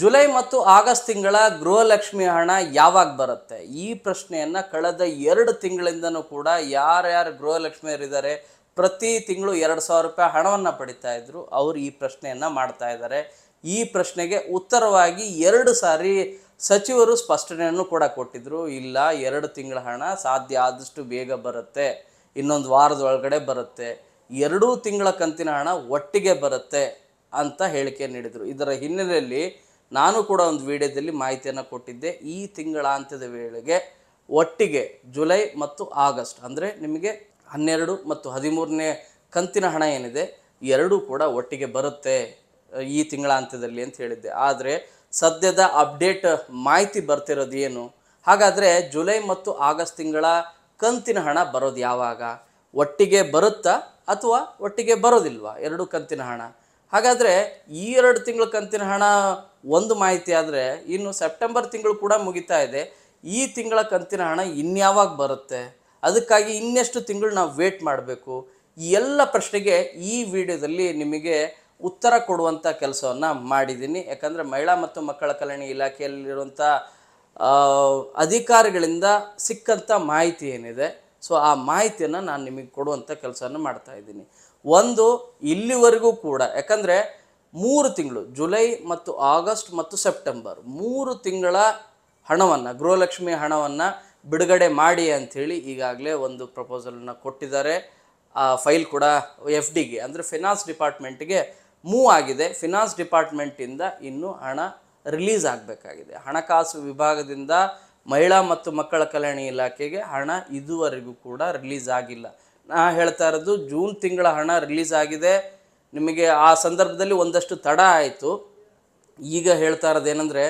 July ಮತ್ತು August ತಿಂಗಳ ಗೃಹಲಕ್ಷ್ಮಿ ಹಣ ಯಾವಾಗ ಬರುತ್ತೆ ಈ ಪ್ರಶ್ನೆಯನ್ನು ಕಳೆದ ಎರಡು ತಿಂಗಳಿಂದನೂ ಕೂಡ ಯಾರ್ಯಾರು ಗೃಹಲಕ್ಷ್ಮಿಯರಿದ್ದಾರೆ ಪ್ರತಿ ತಿಂಗಳು ಎರಡು ಸಾವಿರ ರೂಪಾಯಿ ಹಣವನ್ನು ಪಡಿತಾ ಇದ್ರು ಅವರು ಈ ಪ್ರಶ್ನೆಯನ್ನು ಮಾಡ್ತಾ ಇದ್ದಾರೆ ಈ ಪ್ರಶ್ನೆಗೆ ಉತ್ತರವಾಗಿ ಎರಡು ಸಾರಿ ಸಚಿವರು ಸ್ಪಷ್ಟನೆಯನ್ನು ಕೂಡ ಕೊಟ್ಟಿದ್ರು ಇಲ್ಲ ಎರಡು ತಿಂಗಳ ಹಣ ಸಾಧ್ಯ ಆದಷ್ಟು ಬೇಗ ಬರುತ್ತೆ ಇನ್ನೊಂದು ವಾರದೊಳಗಡೆ ಬರುತ್ತೆ ಎರಡೂ ತಿಂಗಳ ಕಂತಿನ ಹಣ ಒಟ್ಟಿಗೆ ಬರುತ್ತೆ ಅಂತ ಹೇಳಿಕೆ ನೀಡಿದರು ಇದರ ಹಿನ್ನೆಲೆಯಲ್ಲಿ ನಾನು ಕೂಡ ಒಂದು ವಿಡಿಯೋದಲ್ಲಿ ಮಾಹಿತಿಯನ್ನು ಕೊಟ್ಟಿದ್ದೆ ಈ ತಿಂಗಳಾಂತ್ಯದ ವೇಳೆಗೆ ಒಟ್ಟಿಗೆ ಜುಲೈ ಮತ್ತು ಆಗಸ್ಟ್ ಅಂದರೆ ನಿಮಗೆ ಹನ್ನೆರಡು ಮತ್ತು ಹದಿಮೂರನೇ ಕಂತಿನ ಹಣ ಏನಿದೆ ಎರಡೂ ಕೂಡ ಒಟ್ಟಿಗೆ ಬರುತ್ತೆ ಈ ತಿಂಗಳಾಂತ್ಯದಲ್ಲಿ ಅಂತ ಹೇಳಿದ್ದೆ ಆದರೆ ಸದ್ಯದ ಅಪ್ಡೇಟ್ ಮಾಹಿತಿ ಬರ್ತಿರೋದು ಏನು ಹಾಗಾದರೆ ಜುಲೈ ಮತ್ತು ಆಗಸ್ಟ್ ತಿಂಗಳ ಕಂತಿನ ಹಣ ಬರೋದು ಯಾವಾಗ ಒಟ್ಟಿಗೆ ಬರುತ್ತಾ ಅಥವಾ ಒಟ್ಟಿಗೆ ಬರೋದಿಲ್ವಾ ಎರಡು ಕಂತಿನ ಹಣ ಹಾಗಾದರೆ ಈ ಎರಡು ತಿಂಗಳ ಕಂತಿನ ಹಣ ಒಂದು ಮಾಹಿತಿ ಆದರೆ ಇನ್ನು ಸೆಪ್ಟೆಂಬರ್ ತಿಂಗಳು ಕೂಡ ಮುಗಿತಾ ಇದೆ ಈ ತಿಂಗಳ ಕಂತಿನ ಹಣ ಇನ್ಯಾವಾಗ ಬರುತ್ತೆ ಅದಕ್ಕಾಗಿ ಇನ್ನೆಷ್ಟು ತಿಂಗಳು ನಾವು ವೇಟ್ ಮಾಡಬೇಕು ಈ ಎಲ್ಲ ಪ್ರಶ್ನೆಗೆ ಈ ವಿಡಿಯೋದಲ್ಲಿ ನಿಮಗೆ ಉತ್ತರ ಕೊಡುವಂಥ ಕೆಲಸವನ್ನು ಮಾಡಿದ್ದೀನಿ ಯಾಕಂದರೆ ಮಹಿಳಾ ಮತ್ತು ಮಕ್ಕಳ ಕಲ್ಯಾಣ ಇಲಾಖೆಯಲ್ಲಿರುವಂಥ ಅಧಿಕಾರಿಗಳಿಂದ ಸಿಕ್ಕಂಥ ಮಾಹಿತಿ ಏನಿದೆ ಸೊ ಆ ಮಾಹಿತಿಯನ್ನು ನಾನು ನಿಮಗೆ ಕೊಡುವಂಥ ಕೆಲಸವನ್ನು ಮಾಡ್ತಾ ಇದ್ದೀನಿ ಒಂದು ಇಲ್ಲಿವರೆಗೂ ಕೂಡ ಯಾಕಂದರೆ ಮೂರು ತಿಂಗಳು ಜುಲೈ ಮತ್ತು ಆಗಸ್ಟ್ ಮತ್ತು ಸೆಪ್ಟೆಂಬರ್ ಮೂರು ತಿಂಗಳ ಹಣವನ್ನು ಗೃಹಲಕ್ಷ್ಮಿ ಹಣವನ್ನು ಬಿಡುಗಡೆ ಮಾಡಿ ಅಂಥೇಳಿ ಈಗಾಗಲೇ ಒಂದು ಪ್ರಪೋಸಲನ್ನು ಕೊಟ್ಟಿದ್ದಾರೆ ಆ ಫೈಲ್ ಕೂಡ ಎಫ್ ಡಿಗೆ ಅಂದರೆ ಫಿನಾನ್ಸ್ ಡಿಪಾರ್ಟ್ಮೆಂಟ್ಗೆ ಮೂವ್ ಆಗಿದೆ ಫಿನಾನ್ಸ್ ಡಿಪಾರ್ಟ್ಮೆಂಟಿಂದ ಇನ್ನೂ ಹಣ ರಿಲೀಸ್ ಆಗಬೇಕಾಗಿದೆ ಹಣಕಾಸು ವಿಭಾಗದಿಂದ ಮಹಿಳಾ ಮತ್ತು ಮಕ್ಕಳ ಕಲ್ಯಾಣ ಇಲಾಖೆಗೆ ಹಣ ಇದುವರೆಗೂ ಕೂಡ ರಿಲೀಸ್ ಆಗಿಲ್ಲ ನಾ ಹೇಳ್ತಾ ಇರೋದು ಜೂನ್ ತಿಂಗಳ ಹಣ ರಿಲೀಸ್ ಆಗಿದೆ ನಿಮಗೆ ಆ ಸಂದರ್ಭದಲ್ಲಿ ಒಂದಷ್ಟು ತಡ ಆಯಿತು ಈಗ ಹೇಳ್ತಾ ಇರೋದೇನೆಂದರೆ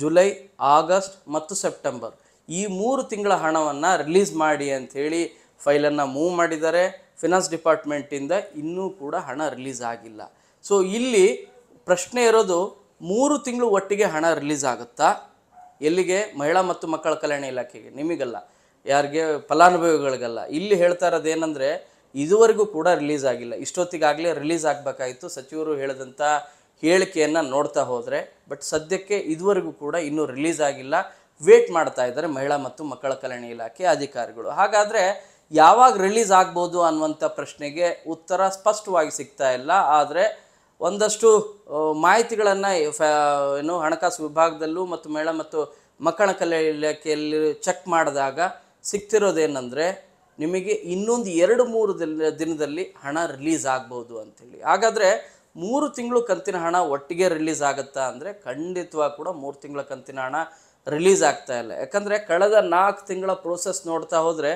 ಜುಲೈ ಆಗಸ್ಟ್ ಮತ್ತು ಸೆಪ್ಟೆಂಬರ್ ಈ ಮೂರು ತಿಂಗಳ ಹಣವನ್ನು ರಿಲೀಸ್ ಮಾಡಿ ಅಂಥೇಳಿ ಫೈಲನ್ನು ಮೂವ್ ಮಾಡಿದ್ದಾರೆ ಫಿನಾನ್ಸ್ ಡಿಪಾರ್ಟ್ಮೆಂಟಿಂದ ಇನ್ನೂ ಕೂಡ ಹಣ ರಿಲೀಸ್ ಆಗಿಲ್ಲ ಸೊ ಇಲ್ಲಿ ಪ್ರಶ್ನೆ ಇರೋದು ಮೂರು ತಿಂಗಳು ಒಟ್ಟಿಗೆ ಹಣ ರಿಲೀಸ್ ಆಗುತ್ತಾ ಎಲ್ಲಿಗೆ ಮಹಿಳಾ ಮತ್ತು ಮಕ್ಕಳ ಕಲ್ಯಾಣ ಇಲಾಖೆಗೆ ನಿಮಗಲ್ಲ ಯಾರಿಗೆ ಫಲಾನುಭವಿಗಳಿಗಲ್ಲ ಇಲ್ಲಿ ಹೇಳ್ತಾ ಇರೋದೇನೆಂದರೆ ಇದುವರೆಗೂ ಕೂಡ ರಿಲೀಸ್ ಆಗಿಲ್ಲ ಇಷ್ಟೊತ್ತಿಗಾಗಲೇ ರಿಲೀಸ್ ಆಗಬೇಕಾಯಿತು ಸಚಿವರು ಹೇಳಿದಂಥ ಹೇಳಿಕೆಯನ್ನು ನೋಡ್ತಾ ಹೋದರೆ ಬಟ್ ಸದ್ಯಕ್ಕೆ ಇದುವರೆಗೂ ಕೂಡ ಇನ್ನೂ ರಿಲೀಸ್ ಆಗಿಲ್ಲ ವೇಟ್ ಮಾಡ್ತಾ ಇದ್ದಾರೆ ಮಹಿಳಾ ಮತ್ತು ಮಕ್ಕಳ ಕಲ್ಯಾಣ ಇಲಾಖೆ ಅಧಿಕಾರಿಗಳು ಹಾಗಾದರೆ ಯಾವಾಗ ರಿಲೀಸ್ ಆಗ್ಬೋದು ಅನ್ನುವಂಥ ಪ್ರಶ್ನೆಗೆ ಉತ್ತರ ಸ್ಪಷ್ಟವಾಗಿ ಸಿಗ್ತಾ ಇಲ್ಲ ಆದರೆ ಒಂದಷ್ಟು ಮಾಹಿತಿಗಳನ್ನು ಏನು ಹಣಕಾಸು ವಿಭಾಗದಲ್ಲೂ ಮತ್ತು ಮೇಳ ಮತ್ತು ಮಕ್ಕಳ ಕಲೆ ಇಲಾಖೆಯಲ್ಲಿ ಚೆಕ್ ಮಾಡಿದಾಗ ಸಿಗ್ತಿರೋದೇನೆಂದರೆ ನಿಮಗೆ ಇನ್ನೊಂದು ಎರಡು ಮೂರು ದಿನ ದಿನದಲ್ಲಿ ಹಣ ರಿಲೀಸ್ ಆಗ್ಬೋದು ಅಂಥೇಳಿ ಹಾಗಾದರೆ ಮೂರು ತಿಂಗಳು ಕಂತಿನ ಹಣ ಒಟ್ಟಿಗೆ ರಿಲೀಸ್ ಆಗುತ್ತಾ ಅಂದರೆ ಖಂಡಿತವಾಗಿ ಕೂಡ ಮೂರು ತಿಂಗಳ ಕಂತಿನ ಹಣ ರಿಲೀಸ್ ಆಗ್ತಾ ಇಲ್ಲ ಯಾಕಂದರೆ ಕಳೆದ ನಾಲ್ಕು ತಿಂಗಳ ಪ್ರೋಸೆಸ್ ನೋಡ್ತಾ ಹೋದರೆ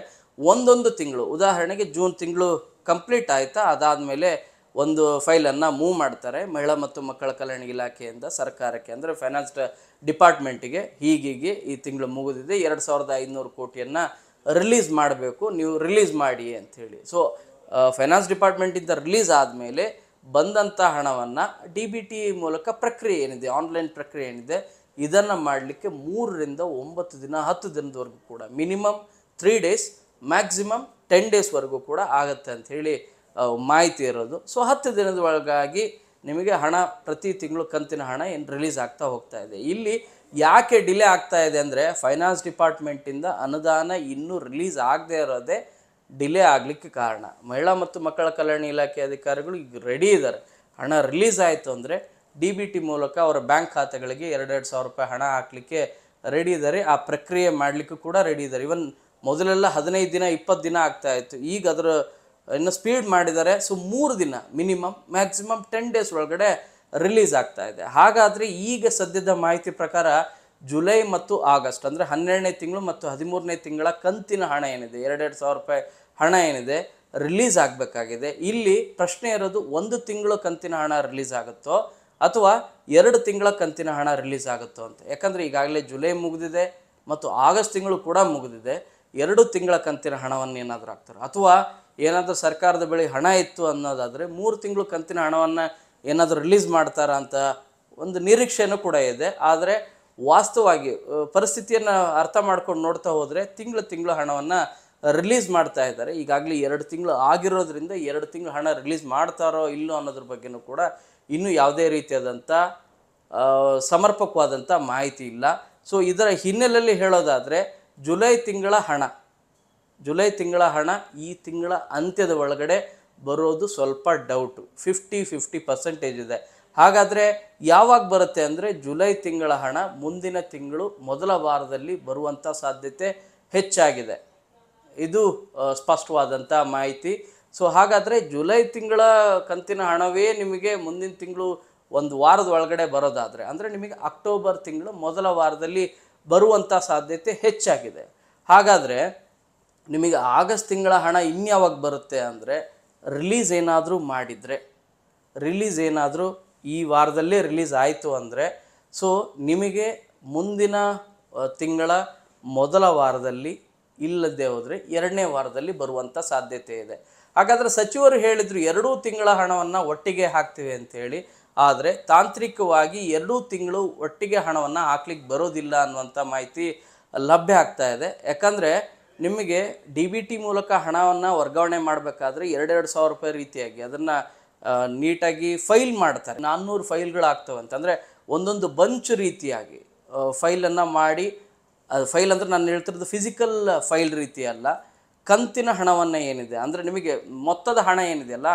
ಒಂದೊಂದು ತಿಂಗಳು ಉದಾಹರಣೆಗೆ ಜೂನ್ ತಿಂಗಳು ಕಂಪ್ಲೀಟ್ ಆಯಿತಾ ಅದಾದಮೇಲೆ ಒಂದು ಫೈಲನ್ನು ಮೂವ್ ಮಾಡ್ತಾರೆ ಮಹಿಳಾ ಮತ್ತು ಮಕ್ಕಳ ಕಲ್ಯಾಣ ಇಲಾಖೆಯಿಂದ ಸರ್ಕಾರಕ್ಕೆ ಅಂದರೆ ಫೈನಾನ್ಸ್ ಡಿಪಾರ್ಟ್ಮೆಂಟಿಗೆ ಹೀಗೀಗೆ ಈ ತಿಂಗಳು ಮುಗಿದಿದೆ ಎರಡು ಸಾವಿರದ ಐನೂರು ಕೋಟಿಯನ್ನು ರಿಲೀಸ್ ಮಾಡಬೇಕು ನೀವು ರಿಲೀಸ್ ಮಾಡಿ ಅಂಥೇಳಿ ಸೊ ಫೈನಾನ್ಸ್ ಡಿಪಾರ್ಟ್ಮೆಂಟಿಂದ ರಿಲೀಸ್ ಆದಮೇಲೆ ಬಂದಂಥ ಹಣವನ್ನು ಡಿ ಬಿ ಟಿ ಮೂಲಕ ಪ್ರಕ್ರಿಯೆ ಏನಿದೆ ಆನ್ಲೈನ್ ಪ್ರಕ್ರಿಯೆ ಏನಿದೆ ಇದನ್ನು ಮಾಡಲಿಕ್ಕೆ ಮೂರರಿಂದ ಒಂಬತ್ತು ದಿನ ಹತ್ತು ದಿನದವರೆಗೂ ಕೂಡ minimum three days maximum ten ಡೇಸ್ವರೆಗೂ ಕೂಡ ಆಗುತ್ತೆ ಅಂಥೇಳಿ ಮಾಹಿತಿ ಇರೋದು ಸೊ ಹತ್ತು ದಿನದ ಒಳಗಾಗಿ ನಿಮಗೆ ಹಣ ಪ್ರತಿ ತಿಂಗಳು ಕಂತಿನ ಹಣ ಏನು ರಿಲೀಸ್ ಆಗ್ತಾ ಹೋಗ್ತಾ ಇದೆ ಇಲ್ಲಿ ಯಾಕೆ ಡಿಲೇ ಆಗ್ತಾ ಇದೆ ಅಂದರೆ ಫೈನಾನ್ಸ್ ಡಿಪಾರ್ಟ್ಮೆಂಟಿಂದ ಅನುದಾನ ಇನ್ನೂ ರಿಲೀಸ್ ಆಗದೇ ಇರೋದೇ ಡಿಲೇ ಆಗಲಿಕ್ಕೆ ಕಾರಣ ಮಹಿಳಾ ಮತ್ತು ಮಕ್ಕಳ ಕಲ್ಯಾಣ ಇಲಾಖೆ ಅಧಿಕಾರಿಗಳು ಈಗ ರೆಡಿ ಇದ್ದಾರೆ ಹಣ ರಿಲೀಸ್ ಆಯಿತು ಅಂದರೆ ಡಿ ಬಿ ಟಿ ಮೂಲಕ ಅವರ ಬ್ಯಾಂಕ್ ಖಾತೆಗಳಿಗೆ ಎರಡೆರಡು ಸಾವಿರ ರೂಪಾಯಿ ಹಣ ಹಾಕಲಿಕ್ಕೆ ರೆಡಿ ಇದ್ದಾರೆ ಆ ಪ್ರಕ್ರಿಯೆ ಮಾಡಲಿಕ್ಕೂ ಕೂಡ ರೆಡಿ ಇದ್ದಾರೆ ಇವನ್ ಮೊದಲೆಲ್ಲ ಹದಿನೈದು ದಿನ ಇಪ್ಪತ್ತು ದಿನ ಆಗ್ತಾ ಇತ್ತು ಈಗ ಅದರ ಇನ್ನು ಸ್ಪೀಡ್ ಮಾಡಿದ್ದಾರೆ ಸೊ ಮೂರು ದಿನ ಮಿನಿಮಮ್ ಮ್ಯಾಕ್ಸಿಮಮ್ ಟೆನ್ ಡೇಸ್ ಒಳಗಡೆ ರಿಲೀಸ್ ಆಗ್ತಾ ಇದೆ ಹಾಗಾದರೆ ಈಗ ಸದ್ಯದ ಮಾಹಿತಿ ಪ್ರಕಾರ ಜುಲೈ ಮತ್ತು ಆಗಸ್ಟ್ ಅಂದರೆ ಹನ್ನೆರಡನೇ ತಿಂಗಳು ಮತ್ತು ಹದಿಮೂರನೇ ತಿಂಗಳ ಕಂತಿನ ಹಣ ಏನಿದೆ ಎರಡೆರಡು ಸಾವಿರ ರೂಪಾಯಿ ಹಣ ಏನಿದೆ ರಿಲೀಸ್ ಆಗಬೇಕಾಗಿದೆ ಇಲ್ಲಿ ಪ್ರಶ್ನೆ ಇರೋದು ಒಂದು ತಿಂಗಳು ಕಂತಿನ ಹಣ ರಿಲೀಸ್ ಆಗುತ್ತೋ ಅಥವಾ ಎರಡು ತಿಂಗಳ ಕಂತಿನ ಹಣ ರಿಲೀಸ್ ಆಗುತ್ತೋ ಅಂತ ಯಾಕಂದರೆ ಈಗಾಗಲೇ ಜುಲೈ ಮುಗಿದಿದೆ ಮತ್ತು ಆಗಸ್ಟ್ ತಿಂಗಳು ಕೂಡ ಮುಗಿದಿದೆ ಎರಡು ತಿಂಗಳ ಕಂತಿನ ಹಣವನ್ನು ಏನಾದರೂ ಹಾಕ್ತಾರೆ ಅಥವಾ ಏನಾದರೂ ಸರ್ಕಾರದ ಬಳಿ ಹಣ ಇತ್ತು ಅನ್ನೋದಾದರೆ ಮೂರು ತಿಂಗಳು ಕಂತಿನ ಹಣವನ್ನು ಏನಾದರೂ ರಿಲೀಸ್ ಮಾಡ್ತಾರ ಅಂತ ಒಂದು ನಿರೀಕ್ಷೆಯೂ ಕೂಡ ಇದೆ ಆದರೆ ವಾಸ್ತವವಾಗಿ ಪರಿಸ್ಥಿತಿಯನ್ನು ಅರ್ಥ ಮಾಡ್ಕೊಂಡು ನೋಡ್ತಾ ಹೋದರೆ ತಿಂಗಳು ತಿಂಗಳು ಹಣವನ್ನು ರಿಲೀಸ್ ಮಾಡ್ತಾ ಇದ್ದಾರೆ ಈಗಾಗಲೇ ಎರಡು ತಿಂಗಳು ಆಗಿರೋದ್ರಿಂದ ಎರಡು ತಿಂಗಳು ಹಣ ರಿಲೀಸ್ ಮಾಡ್ತಾರೋ ಇಲ್ಲೋ ಅನ್ನೋದ್ರ ಬಗ್ಗೆನೂ ಕೂಡ ಇನ್ನೂ ಯಾವುದೇ ರೀತಿಯಾದಂಥ ಸಮರ್ಪಕವಾದಂಥ ಮಾಹಿತಿ ಇಲ್ಲ ಸೊ ಇದರ ಹಿನ್ನೆಲೆಯಲ್ಲಿ ಹೇಳೋದಾದರೆ ಜುಲೈ ತಿಂಗಳ ಹಣ ಜುಲೈ ತಿಂಗಳ ಹಣ ಈ ತಿಂಗಳ ಅಂತ್ಯದ ಒಳಗಡೆ ಬರೋದು ಸ್ವಲ್ಪ ಡೌಟು ಫಿಫ್ಟಿ ಫಿಫ್ಟಿ ಪರ್ಸೆಂಟೇಜ್ ಇದೆ ಹಾಗಾದರೆ ಯಾವಾಗ ಬರುತ್ತೆ ಅಂದರೆ ಜುಲೈ ತಿಂಗಳ ಹಣ ಮುಂದಿನ ತಿಂಗಳು ಮೊದಲ ವಾರದಲ್ಲಿ ಬರುವಂಥ ಸಾಧ್ಯತೆ ಹೆಚ್ಚಾಗಿದೆ ಇದು ಸ್ಪಷ್ಟವಾದಂಥ ಮಾಹಿತಿ ಸೊ ಹಾಗಾದರೆ ಜುಲೈ ತಿಂಗಳ ಕಂತಿನ ಹಣವೇ ನಿಮಗೆ ಮುಂದಿನ ತಿಂಗಳು ಒಂದು ವಾರದ ಒಳಗಡೆ ಬರೋದಾದರೆ ಅಂದರೆ ನಿಮಗೆ ಅಕ್ಟೋಬರ್ ತಿಂಗಳು ಮೊದಲ ವಾರದಲ್ಲಿ ಬರುವಂಥ ಸಾಧ್ಯತೆ ಹೆಚ್ಚಾಗಿದೆ ಹಾಗಾದರೆ ನಿಮಗೆ ಆಗಸ್ಟ್ ತಿಂಗಳ ಹಣ ಇನ್ಯಾವಾಗ ಬರುತ್ತೆ ಅಂದರೆ ರಿಲೀಸ್ ಏನಾದರೂ ಮಾಡಿದರೆ ರಿಲೀಸ್ ಏನಾದರೂ ಈ ವಾರದಲ್ಲೇ ರಿಲೀಸ್ ಆಯಿತು ಅಂದರೆ ಸೊ ನಿಮಗೆ ಮುಂದಿನ ತಿಂಗಳ ಮೊದಲ ವಾರದಲ್ಲಿ ಇಲ್ಲದೆ ಹೋದರೆ ಎರಡನೇ ವಾರದಲ್ಲಿ ಬರುವಂಥ ಸಾಧ್ಯತೆ ಇದೆ ಹಾಗಾದರೆ ಸಚಿವರು ಹೇಳಿದರು ಎರಡೂ ತಿಂಗಳ ಹಣವನ್ನು ಒಟ್ಟಿಗೆ ಹಾಕ್ತೀವಿ ಅಂಥೇಳಿ ಆದರೆ ತಾಂತ್ರಿಕವಾಗಿ ಎರಡೂ ತಿಂಗಳು ಒಟ್ಟಿಗೆ ಹಣವನ್ನು ಹಾಕ್ಲಿಕ್ಕೆ ಬರೋದಿಲ್ಲ ಅನ್ನುವಂಥ ಮಾಹಿತಿ ಲಭ್ಯ ಆಗ್ತಾ ಇದೆ ಯಾಕಂದರೆ ನಿಮಗೆ ಡಿ ಬಿ ಟಿ ಮೂಲಕ ಹಣವನ್ನು ವರ್ಗಾವಣೆ ಮಾಡಬೇಕಾದ್ರೆ ಎರಡೆರಡು ಸಾವಿರ ರೂಪಾಯಿ ರೀತಿಯಾಗಿ ಅದನ್ನು ನೀಟಾಗಿ ಫೈಲ್ ಮಾಡ್ತಾರೆ ನಾನ್ನೂರು ಆಗ್ತವೆ ಅಂತಂದರೆ ಒಂದೊಂದು ಬಂಚ್ ರೀತಿಯಾಗಿ ಫೈಲನ್ನು ಮಾಡಿ ಫೈಲ್ ಅಂದರೆ ನಾನು ಹೇಳ್ತಿರೋದು ಫಿಸಿಕಲ್ ಫೈಲ್ ರೀತಿ ಅಲ್ಲ ಕಂತಿನ ಹಣವನ್ನು ಏನಿದೆ ಅಂದರೆ ನಿಮಗೆ ಮೊತ್ತದ ಹಣ ಏನಿದೆಯಲ್ಲ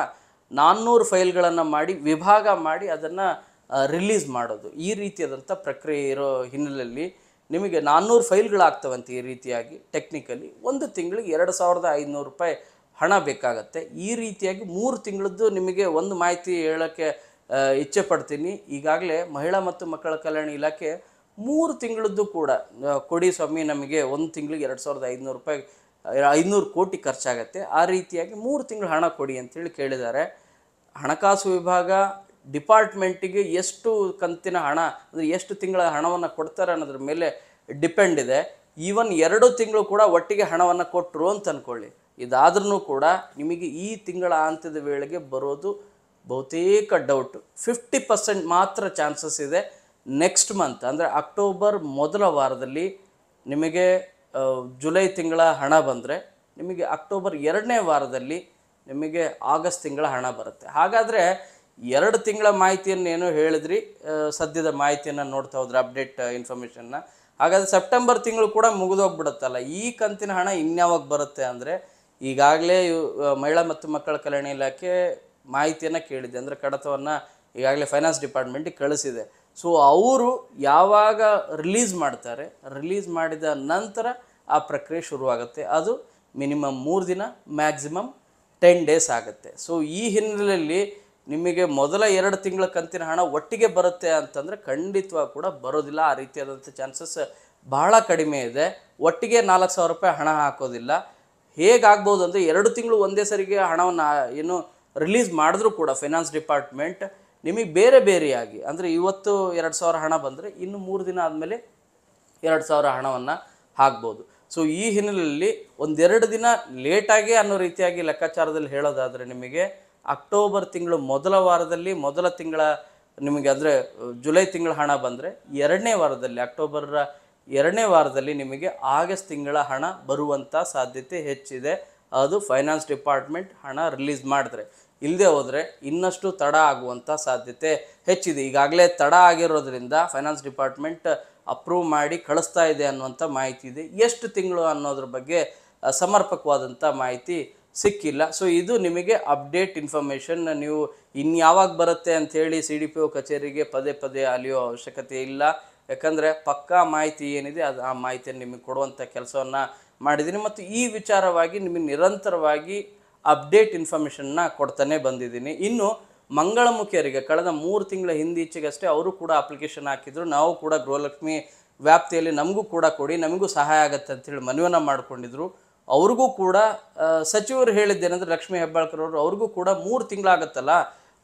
ನಾನ್ನೂರು ಫೈಲ್ಗಳನ್ನು ಮಾಡಿ ವಿಭಾಗ ಮಾಡಿ ಅದನ್ನು ರಿಲೀಸ್ ಮಾಡೋದು ಈ ರೀತಿಯಾದಂಥ ಪ್ರಕ್ರಿಯೆ ಇರೋ ಹಿನ್ನೆಲೆಯಲ್ಲಿ ನಿಮಗೆ ನಾನ್ನೂರು ಫೈಲ್ಗಳಾಗ್ತವಂತೆ ಈ ರೀತಿಯಾಗಿ ಟೆಕ್ನಿಕಲಿ ಒಂದು ತಿಂಗಳಿಗೆ ಎರಡು ಸಾವಿರದ ಐದುನೂರು ರೂಪಾಯಿ ಹಣ ಬೇಕಾಗತ್ತೆ ಈ ರೀತಿಯಾಗಿ ಮೂರು ತಿಂಗಳದ್ದು ನಿಮಗೆ ಒಂದು ಮಾಹಿತಿ ಹೇಳೋಕ್ಕೆ ಇಚ್ಛೆ ಪಡ್ತೀನಿ ಈಗಾಗಲೇ ಮಹಿಳಾ ಮತ್ತು ಮಕ್ಕಳ ಕಲ್ಯಾಣ ಇಲಾಖೆ ಮೂರು ತಿಂಗಳದ್ದು ಕೂಡ ಕೊಡಿ ಸ್ವಾಮಿ ನಮಗೆ ಒಂದು ತಿಂಗಳಿಗೆ ಎರಡು ಸಾವಿರದ ಐದುನೂರು ರೂಪಾಯಿ ಐನೂರು ಕೋಟಿ ಖರ್ಚಾಗತ್ತೆ ಆ ರೀತಿಯಾಗಿ ಮೂರು ತಿಂಗಳು ಹಣ ಕೊಡಿ ಅಂತೇಳಿ ಕೇಳಿದ್ದಾರೆ ಹಣಕಾಸು ವಿಭಾಗ ಡಿಪಾರ್ಟ್ಮೆಂಟಿಗೆ ಎಷ್ಟು ಕಂತಿನ ಹಣ ಅಂದರೆ ಎಷ್ಟು ತಿಂಗಳ ಹಣವನ್ನು ಕೊಡ್ತಾರೆ ಅನ್ನೋದ್ರ ಮೇಲೆ ಡಿಪೆಂಡ್ ಇದೆ ಈವನ್ ಎರಡು ತಿಂಗಳು ಕೂಡ ಒಟ್ಟಿಗೆ ಹಣವನ್ನು ಕೊಟ್ಟರು ಅಂತ ಅಂದ್ಕೊಳ್ಳಿ ಇದಾದ್ರೂ ಕೂಡ ನಿಮಗೆ ಈ ತಿಂಗಳ ಅಂತ್ಯದ ವೇಳೆಗೆ ಬರೋದು ಬಹುತೇಕ ಡೌಟ್ ಫಿಫ್ಟಿ ಪರ್ಸೆಂಟ್ ಮಾತ್ರ ಚಾನ್ಸಸ್ ಇದೆ ನೆಕ್ಸ್ಟ್ ಮಂತ್ ಅಂದರೆ ಅಕ್ಟೋಬರ್ ಮೊದಲ ವಾರದಲ್ಲಿ ನಿಮಗೆ ಜುಲೈ ತಿಂಗಳ ಹಣ ಬಂದರೆ ನಿಮಗೆ ಅಕ್ಟೋಬರ್ ಎರಡನೇ ವಾರದಲ್ಲಿ ನಿಮಗೆ ಆಗಸ್ಟ್ ತಿಂಗಳ ಹಣ ಬರುತ್ತೆ ಹಾಗಾದರೆ ಎರಡು ತಿಂಗಳ ಮಾಹಿತಿಯನ್ನೇನು ಹೇಳಿದ್ರಿ ಸದ್ಯದ ಮಾಹಿತಿಯನ್ನು ನೋಡ್ತಾ ಹೋದ್ರೆ ಅಪ್ಡೇಟ್ ಇನ್ಫಾರ್ಮೇಷನ್ನ ಹಾಗಾದರೆ ಸೆಪ್ಟೆಂಬರ್ ತಿಂಗಳು ಕೂಡ ಮುಗಿದೋಗ್ಬಿಡುತ್ತಲ್ಲ ಈ ಕಂತಿನ ಹಣ ಇನ್ಯಾವಾಗ ಬರುತ್ತೆ ಅಂದರೆ ಈಗಾಗಲೇ ಮಹಿಳಾ ಮತ್ತು ಮಕ್ಕಳ ಕಲ್ಯಾಣ ಇಲಾಖೆ ಮಾಹಿತಿಯನ್ನು ಕೇಳಿದೆ ಅಂದರೆ ಕಡತವನ್ನು ಈಗಾಗಲೇ ಫೈನಾನ್ಸ್ ಡಿಪಾರ್ಟ್ಮೆಂಟಿಗೆ ಕಳಿಸಿದೆ ಸೊ ಅವರು ಯಾವಾಗ ರಿಲೀಸ್ ಮಾಡ್ತಾರೆ ರಿಲೀಸ್ ಮಾಡಿದ ನಂತರ ಆ ಪ್ರಕ್ರಿಯೆ ಶುರುವಾಗುತ್ತೆ ಅದು ಮಿನಿಮಮ್ ಮೂರು ದಿನ ಮ್ಯಾಕ್ಸಿಮಮ್ ಟೆನ್ ಡೇಸ್ ಆಗುತ್ತೆ ಸೊ ಈ ಹಿನ್ನೆಲೆಯಲ್ಲಿ ನಿಮಗೆ ಮೊದಲ ಎರಡು ತಿಂಗಳ ಕಂತಿನ ಹಣ ಒಟ್ಟಿಗೆ ಬರುತ್ತೆ ಅಂತಂದರೆ ಖಂಡಿತವಾಗಿ ಕೂಡ ಬರೋದಿಲ್ಲ ಆ ರೀತಿಯಾದಂಥ ಚಾನ್ಸಸ್ ಬಹಳ ಕಡಿಮೆ ಇದೆ ಒಟ್ಟಿಗೆ ನಾಲ್ಕು ಸಾವಿರ ರೂಪಾಯಿ ಹಣ ಹಾಕೋದಿಲ್ಲ ಹೇಗಾಗ್ಬೋದು ಅಂದರೆ ಎರಡು ತಿಂಗಳು ಒಂದೇ ಸರಿಗೆ ಹಣವನ್ನು ಏನು ರಿಲೀಸ್ ಮಾಡಿದ್ರೂ ಕೂಡ ಫೈನಾನ್ಸ್ ಡಿಪಾರ್ಟ್ಮೆಂಟ್ ನಿಮಗೆ ಬೇರೆ ಬೇರೆಯಾಗಿ ಅಂದರೆ ಇವತ್ತು ಎರಡು ಸಾವಿರ ಹಣ ಬಂದರೆ ಇನ್ನು ಮೂರು ದಿನ ಆದಮೇಲೆ ಎರಡು ಸಾವಿರ ಹಣವನ್ನು ಹಾಕ್ಬೋದು ಸೊ ಈ ಹಿನ್ನೆಲೆಯಲ್ಲಿ ಒಂದೆರಡು ದಿನ ಲೇಟಾಗಿ ಅನ್ನೋ ರೀತಿಯಾಗಿ ಲೆಕ್ಕಾಚಾರದಲ್ಲಿ ಹೇಳೋದಾದರೆ ನಿಮಗೆ ಅಕ್ಟೋಬರ್ ತಿಂಗಳು ಮೊದಲ ವಾರದಲ್ಲಿ ಮೊದಲ ತಿಂಗಳ ನಿಮಗೆ ಅಂದರೆ ಜುಲೈ ತಿಂಗಳ ಹಣ ಬಂದರೆ ಎರಡನೇ ವಾರದಲ್ಲಿ ಅಕ್ಟೋಬರ ಎರಡನೇ ವಾರದಲ್ಲಿ ನಿಮಗೆ ಆಗಸ್ಟ್ ತಿಂಗಳ ಹಣ ಬರುವಂಥ ಸಾಧ್ಯತೆ ಹೆಚ್ಚಿದೆ ಅದು ಫೈನಾನ್ಸ್ ಡಿಪಾರ್ಟ್ಮೆಂಟ್ ಹಣ ರಿಲೀಸ್ ಮಾಡಿದ್ರೆ ಇಲ್ಲದೆ ಹೋದರೆ ಇನ್ನಷ್ಟು ತಡ ಆಗುವಂಥ ಸಾಧ್ಯತೆ ಹೆಚ್ಚಿದೆ ಈಗಾಗಲೇ ತಡ ಆಗಿರೋದ್ರಿಂದ ಫೈನಾನ್ಸ್ ಡಿಪಾರ್ಟ್ಮೆಂಟ್ ಅಪ್ರೂವ್ ಮಾಡಿ ಕಳಿಸ್ತಾ ಇದೆ ಅನ್ನುವಂಥ ಮಾಹಿತಿ ಇದೆ ಎಷ್ಟು ತಿಂಗಳು ಅನ್ನೋದ್ರ ಬಗ್ಗೆ ಸಮರ್ಪಕವಾದಂಥ ಮಾಹಿತಿ ಸಿಕ್ಕಿಲ್ಲ ಸೊ ಇದು ನಿಮಗೆ ಅಪ್ಡೇಟ್ ಇನ್ಫಾರ್ಮೇಷನ್ ನೀವು ಇನ್ಯಾವಾಗ ಬರುತ್ತೆ ಅಂಥೇಳಿ ಸಿ ಡಿ ಪಿ ಓ ಕಚೇರಿಗೆ ಪದೇ ಪದೇ ಅಲಿಯೋ ಅವಶ್ಯಕತೆ ಇಲ್ಲ ಯಾಕಂದರೆ ಪಕ್ಕಾ ಮಾಹಿತಿ ಏನಿದೆ ಅದು ಆ ಮಾಹಿತಿಯನ್ನು ನಿಮಗೆ ಕೊಡುವಂಥ ಕೆಲಸವನ್ನು ಮಾಡಿದ್ದೀನಿ ಮತ್ತು ಈ ವಿಚಾರವಾಗಿ ನಿಮಗೆ ನಿರಂತರವಾಗಿ ಅಪ್ಡೇಟ್ ಇನ್ಫಾರ್ಮೇಷನ್ನ ಕೊಡ್ತಾನೆ ಬಂದಿದ್ದೀನಿ ಇನ್ನು ಮಂಗಳಮುಖಿಯರಿಗೆ ಕಳೆದ ಮೂರು ತಿಂಗಳ ಹಿಂದೀಚೆಗಷ್ಟೇ ಅವರು ಕೂಡ ಅಪ್ಲಿಕೇಶನ್ ಹಾಕಿದ್ರು ನಾವು ಕೂಡ ಗೃಹಲಕ್ಷ್ಮಿ ವ್ಯಾಪ್ತಿಯಲ್ಲಿ ನಮಗೂ ಕೂಡ ಕೊಡಿ ನಮಗೂ ಸಹಾಯ ಆಗುತ್ತೆ ಅಂತೇಳಿ ಮನವನ ಮಾಡಿಕೊಂಡಿದ್ರು ಅವ್ರಿಗೂ ಕೂಡ ಸಚಿವರು ಹೇಳಿದ್ದೇನೆಂದ್ರೆ ಲಕ್ಷ್ಮೀ ಹೆಬ್ಬಾಳ್ಕರ್ ಅವರು ಅವ್ರಿಗೂ ಕೂಡ ಮೂರು ತಿಂಗಳಾಗತ್ತಲ್ಲ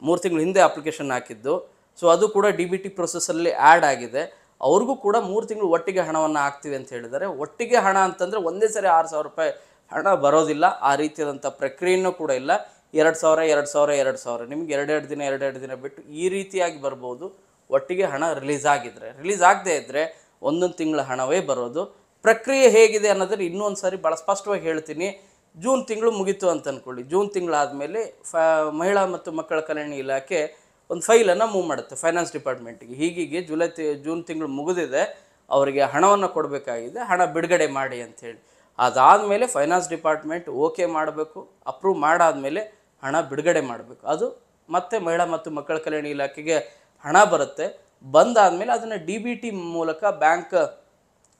ಮೂರು ತಿಂಗಳ ಹಿಂದೆ ಅಪ್ಲಿಕೇಶನ್ ಹಾಕಿದ್ದು ಸೊ ಅದು ಕೂಡ ಡಿ ಬಿ ಟಿ ಪ್ರೊಸೆಸಲ್ಲಿ ಆ್ಯಡ್ ಆಗಿದೆ ಅವ್ರಿಗೂ ಕೂಡ ಮೂರು ತಿಂಗಳು ಒಟ್ಟಿಗೆ ಹಣವನ್ನು ಹಾಕ್ತೀವಿ ಅಂತ ಹೇಳಿದ್ದಾರೆ ಒಟ್ಟಿಗೆ ಹಣ ಅಂತಂದರೆ ಒಂದೇ ಸರಿ ಆರು ಸಾವಿರ ರೂಪಾಯಿ ಹಣ ಬರೋದಿಲ್ಲ ಆ ರೀತಿಯಾದಂಥ ಪ್ರಕ್ರಿಯೆಯೂ ಕೂಡ ಇಲ್ಲ ಎರಡು ಸಾವಿರ ಎರಡು ಸಾವಿರ ಎರಡು ಸಾವಿರ ನಿಮಗೆ ಎರಡೆರಡು ದಿನ ಎರಡೆರಡು ದಿನ ಬಿಟ್ಟು ಈ ರೀತಿಯಾಗಿ ಬರ್ಬೋದು ಒಟ್ಟಿಗೆ ಹಣ ರಿಲೀಸ್ ಆಗಿದ್ರೆ ರಿಲೀಸ್ ಆಗದೇ ಇದ್ದರೆ ಒಂದೊಂದು ತಿಂಗಳ ಹಣವೇ ಬರೋದು ಪ್ರಕ್ರಿಯೆ ಹೇಗಿದೆ ಅನ್ನೋದನ್ನು ಇನ್ನೊಂದು ಸಾರಿ ಭಾಳ ಸ್ಪಷ್ಟವಾಗಿ ಹೇಳ್ತೀನಿ ಜೂನ್ ತಿಂಗಳು ಮುಗೀತು ಅಂತ ಅಂದ್ಕೊಳ್ಳಿ ಜೂನ್ ತಿಂಗಳಾದಮೇಲೆ ಫ ಮಹಿಳಾ ಮತ್ತು ಮಕ್ಕಳ ಕಲ್ಯಾಣ ಇಲಾಖೆ ಒಂದು ಫೈಲನ್ನು ಮೂವ್ ಮಾಡುತ್ತೆ ಫೈನಾನ್ಸ್ ಡಿಪಾರ್ಟ್ಮೆಂಟಿಗೆ ಹೀಗೀಗೆ ಜುಲೈ ತಿ ಜೂನ್ ತಿಂಗಳು ಮುಗಿದಿದೆ ಅವರಿಗೆ ಹಣವನ್ನು ಕೊಡಬೇಕಾಗಿದೆ ಹಣ ಬಿಡುಗಡೆ ಮಾಡಿ ಅಂಥೇಳಿ ಅದಾದಮೇಲೆ ಫೈನಾನ್ಸ್ ಡಿಪಾರ್ಟ್ಮೆಂಟ್ ಓಕೆ ಮಾಡಬೇಕು ಅಪ್ರೂವ್ ಮಾಡಾದಮೇಲೆ ಹಣ ಬಿಡುಗಡೆ ಮಾಡಬೇಕು ಅದು ಮತ್ತೆ ಮಹಿಳಾ ಮತ್ತು ಮಕ್ಕಳ ಕಲ್ಯಾಣ ಇಲಾಖೆಗೆ ಹಣ ಬರುತ್ತೆ ಬಂದಾದಮೇಲೆ ಅದನ್ನು ಡಿ ಬಿ ಟಿ ಮೂಲಕ ಬ್ಯಾಂಕ್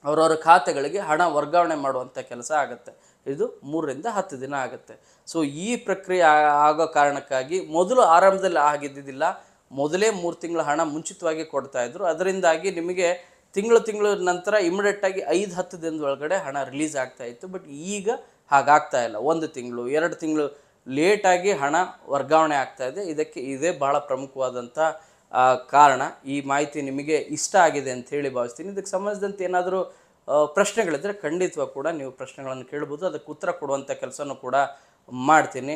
ಅವರವರ ಖಾತೆಗಳಿಗೆ ಹಣ ವರ್ಗಾವಣೆ ಮಾಡುವಂಥ ಕೆಲಸ ಆಗುತ್ತೆ ಇದು ಮೂರರಿಂದ ಹತ್ತು ದಿನ ಆಗುತ್ತೆ ಸೊ ಈ ಪ್ರಕ್ರಿಯೆ ಆಗೋ ಕಾರಣಕ್ಕಾಗಿ ಮೊದಲು ಆರಂಭದಲ್ಲಿ ಆಗಿದ್ದಿದ್ದಿಲ್ಲ ಮೊದಲೇ ಮೂರು ತಿಂಗಳ ಹಣ ಮುಂಚಿತವಾಗಿ ಕೊಡ್ತಾಯಿದ್ರು ಅದರಿಂದಾಗಿ ನಿಮಗೆ ತಿಂಗಳು ತಿಂಗಳ ನಂತರ ಇಮಿಡಿಯೇಟಾಗಿ ಐದು ಹತ್ತು ದಿನದ ಒಳಗಡೆ ಹಣ ರಿಲೀಸ್ ಆಗ್ತಾ ಇತ್ತು ಬಟ್ ಈಗ ಹಾಗಾಗ್ತಾ ಇಲ್ಲ ಒಂದು ತಿಂಗಳು ಎರಡು ತಿಂಗಳು ಲೇಟಾಗಿ ಹಣ ವರ್ಗಾವಣೆ ಆಗ್ತಾ ಇದೆ ಇದಕ್ಕೆ ಇದೇ ಭಾಳ ಪ್ರಮುಖವಾದಂಥ ಕಾರಣ ಈ ಮಾಹಿತಿ ನಿಮಗೆ ಇಷ್ಟ ಆಗಿದೆ ಅಂತ ಹೇಳಿ ಭಾವಿಸ್ತೀನಿ ಇದಕ್ಕೆ ಸಂಬಂಧಿಸಿದಂತೆ ಏನಾದರೂ ಪ್ರಶ್ನೆಗಳಿದ್ದರೆ ಖಂಡಿತವಾಗ ಕೂಡ ನೀವು ಪ್ರಶ್ನೆಗಳನ್ನು ಕೇಳ್ಬೋದು ಅದಕ್ಕೆ ಉತ್ತರ ಕೊಡುವಂಥ ಕೆಲಸನೂ ಕೂಡ ಮಾಡ್ತೀನಿ